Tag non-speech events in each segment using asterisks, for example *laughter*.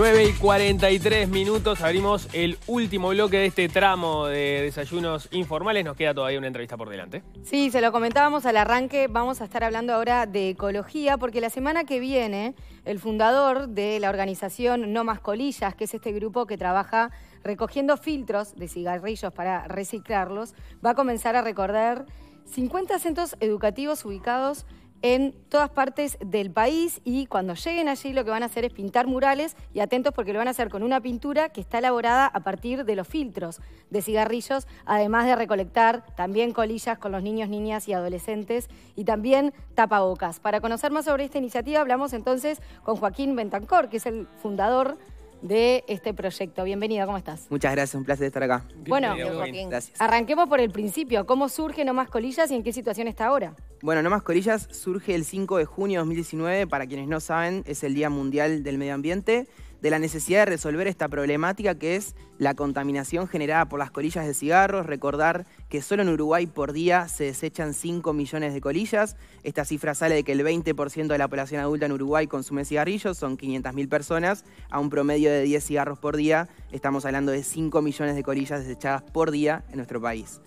9 y 43 minutos, abrimos el último bloque de este tramo de desayunos informales. Nos queda todavía una entrevista por delante. Sí, se lo comentábamos al arranque. Vamos a estar hablando ahora de ecología, porque la semana que viene, el fundador de la organización No Más Colillas, que es este grupo que trabaja recogiendo filtros de cigarrillos para reciclarlos, va a comenzar a recordar 50 centros educativos ubicados en todas partes del país y cuando lleguen allí lo que van a hacer es pintar murales y atentos porque lo van a hacer con una pintura que está elaborada a partir de los filtros de cigarrillos, además de recolectar también colillas con los niños, niñas y adolescentes y también tapabocas. Para conocer más sobre esta iniciativa hablamos entonces con Joaquín Bentancor, que es el fundador de este proyecto. Bienvenido, ¿cómo estás? Muchas gracias, un placer estar acá. bueno, Gracias. arranquemos por el principio. ¿Cómo surge No Más Colillas y en qué situación está ahora? Bueno, No Más Colillas surge el 5 de junio de 2019. Para quienes no saben, es el Día Mundial del Medio Ambiente de la necesidad de resolver esta problemática que es la contaminación generada por las colillas de cigarros. Recordar que solo en Uruguay por día se desechan 5 millones de colillas. Esta cifra sale de que el 20% de la población adulta en Uruguay consume cigarrillos, son 500.000 personas, a un promedio de 10 cigarros por día. Estamos hablando de 5 millones de colillas desechadas por día en nuestro país.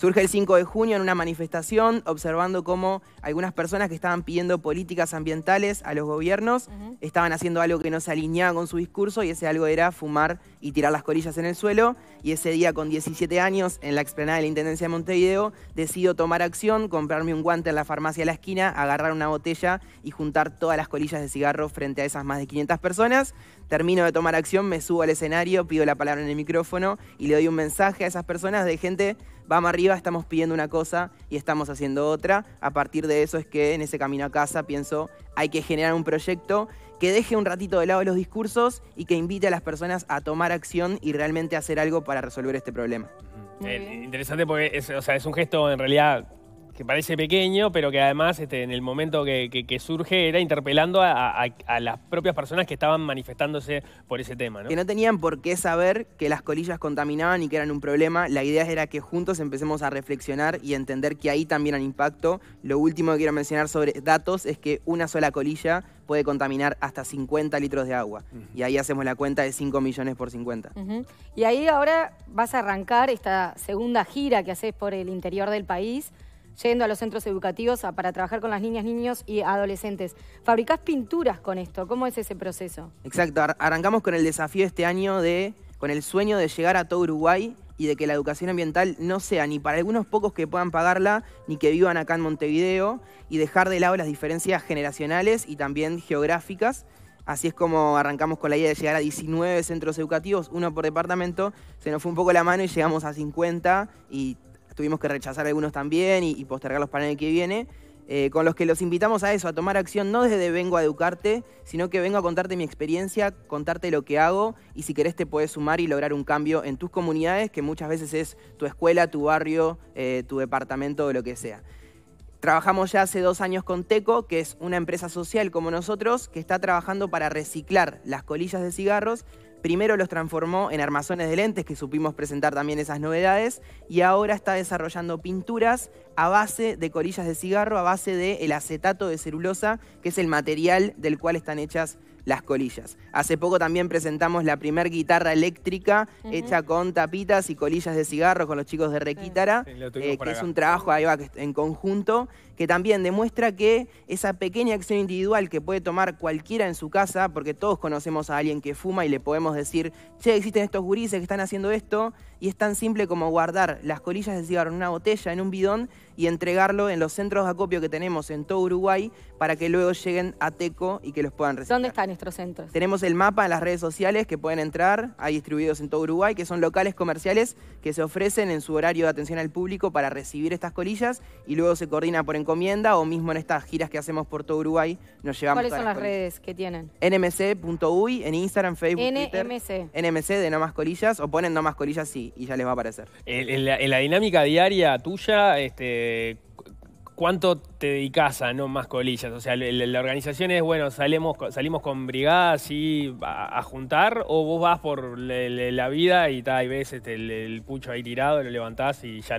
Surge el 5 de junio en una manifestación observando cómo algunas personas que estaban pidiendo políticas ambientales a los gobiernos estaban haciendo algo que no se alineaba con su discurso y ese algo era fumar y tirar las colillas en el suelo. Y ese día con 17 años en la explanada de la Intendencia de Montevideo decido tomar acción, comprarme un guante en la farmacia de la esquina, agarrar una botella y juntar todas las colillas de cigarro frente a esas más de 500 personas termino de tomar acción, me subo al escenario, pido la palabra en el micrófono y le doy un mensaje a esas personas de gente, vamos arriba, estamos pidiendo una cosa y estamos haciendo otra. A partir de eso es que en ese camino a casa pienso, hay que generar un proyecto que deje un ratito de lado los discursos y que invite a las personas a tomar acción y realmente hacer algo para resolver este problema. Eh, interesante porque o sea, es un gesto en realidad que parece pequeño, pero que además este, en el momento que, surge era interpelando a, las propias personas que estaban manifestándose por ese tema. Que no tenían por qué saber que las colillas contaminaban y que eran un problema. La idea era que juntos empecemos a reflexionar y entender que ahí también han impacto. Lo último que quiero mencionar sobre datos es que una sola colilla puede contaminar hasta 50 litros de agua. Y ahí hacemos la cuenta de 5 millones por 50. Y ahí ahora vas a arrancar esta segunda gira que haces por el interior del país yendo a los centros educativos para trabajar con las niñas, niños y adolescentes. Fabricás pinturas con esto, ¿cómo es ese proceso? Exacto, arrancamos con el desafío este año de, con el sueño de llegar a todo Uruguay y de que la educación ambiental no sea ni para algunos pocos que puedan pagarla, ni que vivan acá en Montevideo, y dejar de lado las diferencias generacionales y también geográficas. Así es como arrancamos con la idea de llegar a 19 centros educativos, uno por departamento. Se nos fue un poco la mano y llegamos a 50 y tuvimos que rechazar algunos también y, postergarlos para el que viene. Eh, con los que los invitamos a eso, a tomar acción, no desde vengo a educarte, sino que vengo a contarte mi experiencia, contarte lo que hago y si querés te puedes sumar y lograr un cambio en tus comunidades, que muchas veces es tu escuela, tu barrio, eh, tu departamento o lo que sea. Trabajamos ya hace dos años con Teco, que es una empresa social como nosotros, que está trabajando para reciclar las colillas de cigarros Primero los transformó en armazones de lentes, que supimos presentar también esas novedades, y ahora está desarrollando pinturas a base de colillas de cigarro, a base del el acetato de celulosa, que es el material del cual están hechas las colillas. Hace poco también presentamos la primera guitarra eléctrica hecha con tapitas y colillas de cigarro con los chicos de Requítara, eh, que es un trabajo ahí en conjunto que también demuestra que esa pequeña acción individual que puede tomar cualquiera en su casa, porque todos conocemos a alguien que fuma y le podemos decir, che, existen estos gurises que están haciendo esto, y es tan simple como guardar las colillas de cigarro en una botella, en un bidón, y entregarlo en los centros de acopio que tenemos en todo Uruguay para que luego lleguen a Teco y que los puedan recibir. ¿Dónde están nuestros centros? Tenemos el mapa en las redes sociales que pueden entrar, hay distribuidos en todo Uruguay, que son locales comerciales que se ofrecen en su horario de atención al público para recibir estas colillas y luego se coordina por en recomienda o mismo en estas giras que hacemos por todo Uruguay nos llevamos. ¿Cuáles son las, redes que tienen? nmc.uy en Instagram, Facebook, NMC. Twitter. NMC de No Más Colillas o ponen No Más Colillas sí, y ya les va a aparecer. En, la, en la, dinámica diaria tuya, este, ¿Cuánto te dedicas a no más colillas? O sea, la, organización es, bueno, salimos con brigadas y a, juntar, o vos vas por la vida y, tal y ves este, el, pucho ahí tirado, lo levantás y ya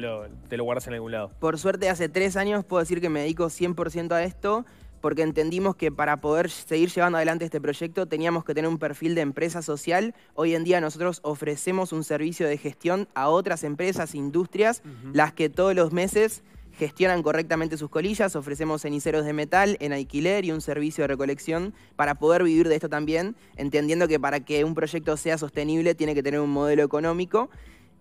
te lo guardas en algún lado. Por suerte, hace tres años puedo decir que me dedico 100% a esto, porque entendimos que para poder seguir llevando adelante este proyecto teníamos que tener un perfil de empresa social. Hoy en día nosotros ofrecemos un servicio de gestión a otras empresas, industrias, las que todos los meses gestionan correctamente sus colillas, ofrecemos ceniceros de metal en alquiler y un servicio de recolección para poder vivir de esto también, entendiendo que para que un proyecto sea sostenible tiene que tener un modelo económico.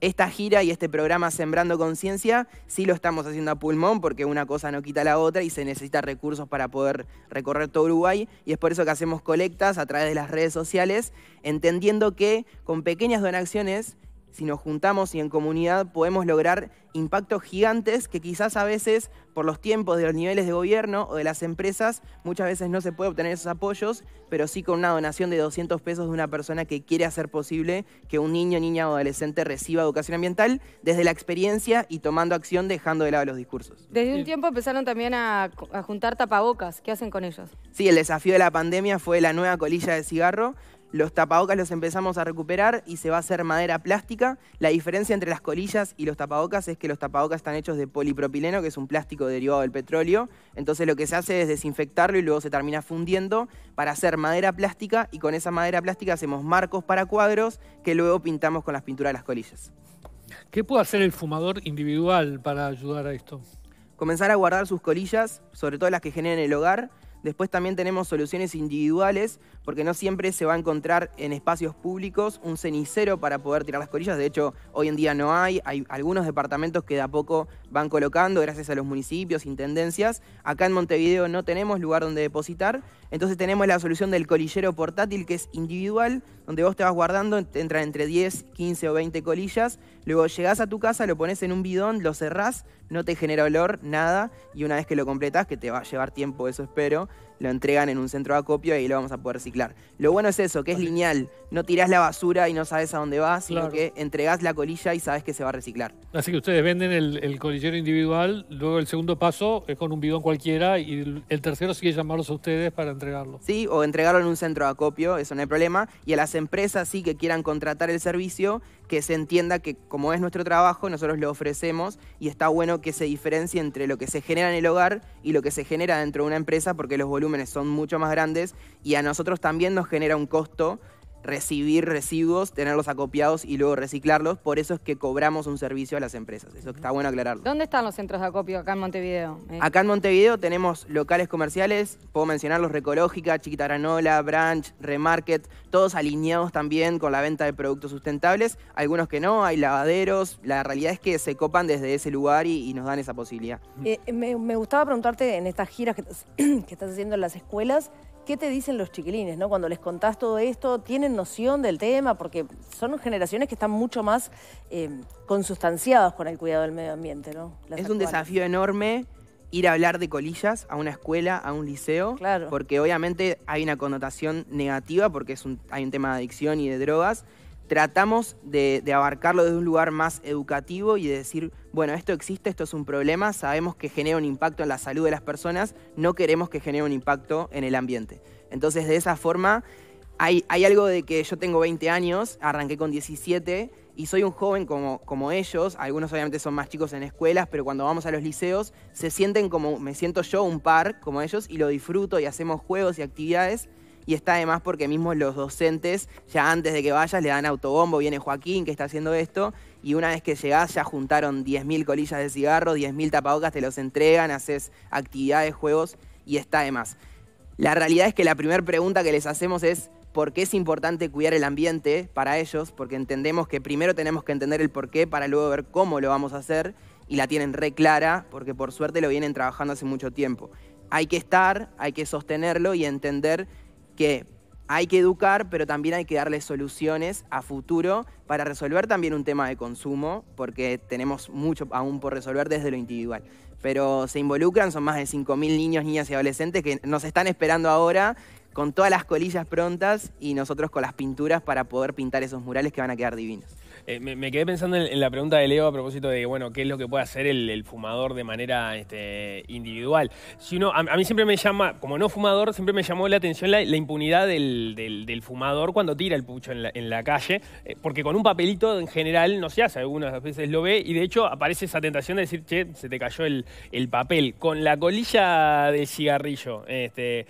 Esta gira y este programa Sembrando Conciencia sí lo estamos haciendo a pulmón porque una cosa no quita la otra y se necesitan recursos para poder recorrer todo Uruguay y es por eso que hacemos colectas a través de las redes sociales, entendiendo que con pequeñas donaciones si nos juntamos y en comunidad podemos lograr impactos gigantes que quizás a veces por los tiempos de los niveles de gobierno o de las empresas muchas veces no se puede obtener esos apoyos, pero sí con una donación de 200 pesos de una persona que quiere hacer posible que un niño, niña o adolescente reciba educación ambiental desde la experiencia y tomando acción dejando de lado los discursos. Desde un tiempo empezaron también a, a juntar tapabocas, ¿qué hacen con ellos? Sí, el desafío de la pandemia fue la nueva colilla de cigarro, los tapabocas los empezamos a recuperar y se va a hacer madera plástica. La diferencia entre las colillas y los tapabocas es que los tapabocas están hechos de polipropileno, que es un plástico derivado del petróleo. Entonces lo que se hace es desinfectarlo y luego se termina fundiendo para hacer madera plástica y con esa madera plástica hacemos marcos para cuadros que luego pintamos con las pinturas de las colillas. ¿Qué puede hacer el fumador individual para ayudar a esto? Comenzar a guardar sus colillas, sobre todo las que generen el hogar, Después también tenemos soluciones individuales, porque no siempre se va a encontrar en espacios públicos un cenicero para poder tirar las colillas. De hecho, hoy en día no hay. Hay algunos departamentos que de a poco van colocando, gracias a los municipios, intendencias. Acá en Montevideo no tenemos lugar donde depositar entonces tenemos la solución del colillero portátil que es individual, donde vos te vas guardando, entran entre 10, 15 o 20 colillas, luego llegás a tu casa, lo pones en un bidón, lo cerrás, no te genera olor, nada, y una vez que lo completas, que te va a llevar tiempo, eso espero, lo entregan en un centro de acopio y lo vamos a poder reciclar. Lo bueno es eso, que es lineal. No tirás la basura y no sabes a dónde va, sino que entregás la colilla y sabes que se va a reciclar. Así que ustedes venden el, colillero individual, luego el segundo paso es con un bidón cualquiera y el tercero sigue llamarlos a ustedes para entregarlo. Sí, o entregarlo en un centro de acopio, eso no hay problema. Y a las empresas sí que quieran contratar el servicio, que se entienda que como es nuestro trabajo, nosotros lo ofrecemos y está bueno que se diferencie entre lo que se genera en el hogar y lo que se genera dentro de una empresa porque los volúmenes son mucho más grandes y a nosotros también nos genera un costo recibir residuos, tenerlos acopiados y luego reciclarlos. Por eso es que cobramos un servicio a las empresas. Eso está bueno aclararlo. ¿Dónde están los centros de acopio acá en Montevideo? Eh. Acá en Montevideo tenemos locales comerciales, puedo mencionarlos Recológica, Chiquita Granola, Branch, Remarket, todos alineados también con la venta de productos sustentables. Algunos que no, hay lavaderos. La realidad es que se copan desde ese lugar y, nos dan esa posibilidad. Eh, me, gustaba preguntarte en estas giras que estás *clears throat* haciendo en las escuelas, ¿Qué te dicen los chiquilines, no? Cuando les contás todo esto, ¿tienen noción del tema? Porque son generaciones que están mucho más eh, consustanciadas con el cuidado del medio ambiente, ¿no? es un desafío enorme ir a hablar de colillas a una escuela, a un liceo, porque obviamente hay una connotación negativa porque es hay un tema de adicción y de drogas, tratamos de, abarcarlo desde un lugar más educativo y de decir, bueno, esto existe, esto es un problema, sabemos que genera un impacto en la salud de las personas, no queremos que genere un impacto en el ambiente. Entonces, de esa forma, hay, algo de que yo tengo 20 años, arranqué con 17 y soy un joven como, como ellos, algunos obviamente son más chicos en escuelas, pero cuando vamos a los liceos se sienten como, me siento yo un par como ellos y lo disfruto y hacemos juegos y actividades y está además porque mismos los docentes, ya antes de que vayas, le dan autobombo, viene Joaquín que está haciendo esto, y una vez que llegás ya juntaron 10.000 colillas de cigarro, 10.000 tapabocas, te los entregan, haces actividades, juegos, y está además. La realidad es que la primera pregunta que les hacemos es, por qué es importante cuidar el ambiente para ellos, porque entendemos que primero tenemos que entender el por qué para luego ver cómo lo vamos a hacer y la tienen re clara porque por suerte lo vienen trabajando hace mucho tiempo. Hay que estar, hay que sostenerlo y entender que hay que educar, pero también hay que darle soluciones a futuro para resolver también un tema de consumo, porque tenemos mucho aún por resolver desde lo individual. Pero se involucran, son más de 5.000 niños, niñas y adolescentes que nos están esperando ahora con todas las colillas prontas y nosotros con las pinturas para poder pintar esos murales que van a quedar divinos. Eh, me, quedé pensando en, la pregunta de Leo a propósito de, bueno, qué es lo que puede hacer el, fumador de manera este, individual. Si a, mí siempre me llama, como no fumador, siempre me llamó la atención la, impunidad del, fumador cuando tira el pucho en la, calle, eh, porque con un papelito en general no se hace, algunas veces lo ve y de hecho aparece esa tentación de decir, che, se te cayó el, papel. Con la colilla del cigarrillo, este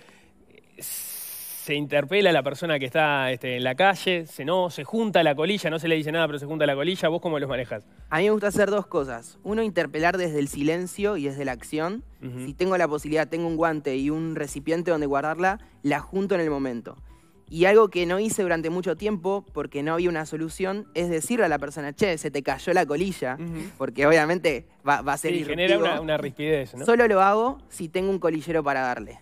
se interpela a la persona que está este, en la calle, se, no, se junta la colilla, no se le dice nada, pero se junta la colilla. ¿Vos cómo los manejas? A mí me gusta hacer dos cosas. Uno, interpelar desde el silencio y desde la acción. Si tengo la posibilidad, tengo un guante y un recipiente donde guardarla, la junto en el momento. Y algo que no hice durante mucho tiempo, porque no había una solución, es decirle a la persona, che, se te cayó la colilla, porque obviamente va, a ser sí, genera una, una, ¿no? Solo lo hago si tengo un colillero para darle,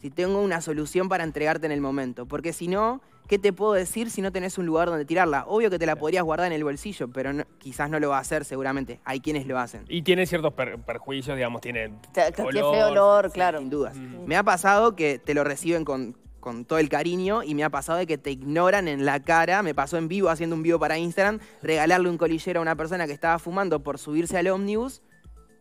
si tengo una solución para entregarte en el momento, porque si no, ¿qué te puedo decir si no tenés un lugar donde tirarla? Obvio que te la podrías guardar en el bolsillo, pero quizás no lo va a hacer seguramente. Hay quienes lo hacen. Y tiene ciertos perjuicios, digamos, tiene Tiene feo olor, claro. Sin dudas. Me ha pasado que te lo reciben con con todo el cariño y me ha pasado de que te ignoran en la cara. Me pasó en vivo haciendo un vivo para Instagram, regalarle un colillero a una persona que estaba fumando por subirse al ómnibus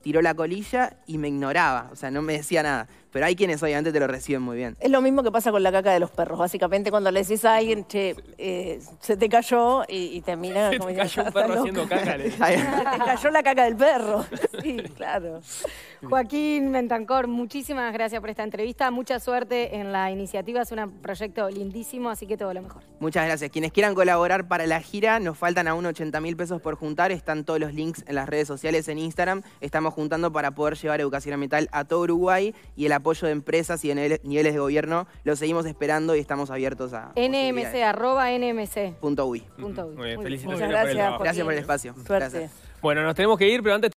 tiró la colilla y me ignoraba, o sea, no me decía nada. Pero hay quienes obviamente te lo reciben muy bien. Es lo mismo que pasa con la caca de los perros, básicamente cuando le decís a alguien, che, eh, se te cayó y, te mira como... Se cayó un *laughs* perro haciendo caca. se *laughs* ah, te cayó la caca del perro, *laughs* sí, claro. Joaquín Mentancor, muchísimas gracias por esta entrevista, mucha suerte en la iniciativa, es un proyecto lindísimo, así que todo lo mejor. Muchas gracias. Quienes quieran colaborar para la gira, nos faltan aún 80 mil pesos por juntar, están todos los links en las redes sociales, en Instagram, estamos juntando para poder llevar educación ambiental a todo Uruguay y el apoyo de empresas y de niveles de gobierno lo seguimos esperando y estamos abiertos a... NMC, arroba NMC. Punto Muy bien, Muchas gracias. Por el gracias por el espacio. Bueno, nos tenemos que ir, pero antes...